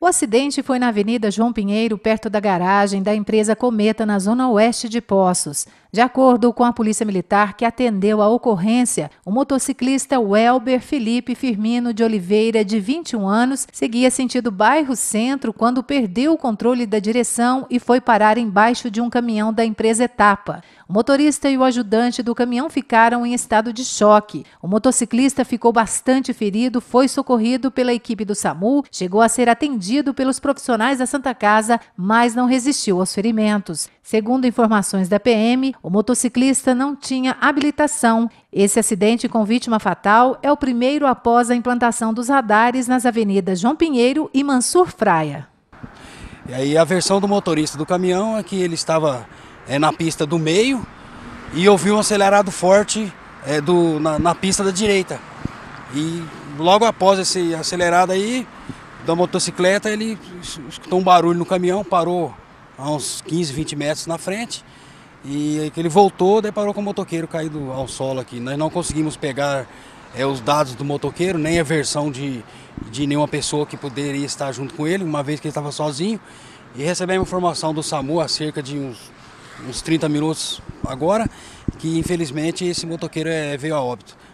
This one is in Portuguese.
O acidente foi na Avenida João Pinheiro, perto da garagem da empresa Cometa, na zona oeste de Poços. De acordo com a Polícia Militar que atendeu a ocorrência, o motociclista Welber Felipe Firmino de Oliveira, de 21 anos, seguia sentido bairro centro quando perdeu o controle da direção e foi parar embaixo de um caminhão da empresa Etapa. O motorista e o ajudante do caminhão ficaram em estado de choque. O motociclista ficou bastante ferido, foi socorrido pela equipe do SAMU, chegou a ser atendido pelos profissionais da Santa Casa, mas não resistiu aos ferimentos. Segundo informações da PM, o motociclista não tinha habilitação. Esse acidente com vítima fatal é o primeiro após a implantação dos radares nas avenidas João Pinheiro e Mansur Fraia. E aí a versão do motorista do caminhão é que ele estava é, na pista do meio e ouviu um acelerado forte é, do, na, na pista da direita. E logo após esse acelerado aí da motocicleta, ele escutou um barulho no caminhão, parou a uns 15, 20 metros na frente e que ele voltou, daí parou com o motoqueiro caído ao solo aqui. Nós não conseguimos pegar é, os dados do motoqueiro, nem a versão de, de nenhuma pessoa que poderia estar junto com ele, uma vez que ele estava sozinho. E recebemos informação do SAMU há cerca de uns, uns 30 minutos agora, que infelizmente esse motoqueiro é, veio a óbito.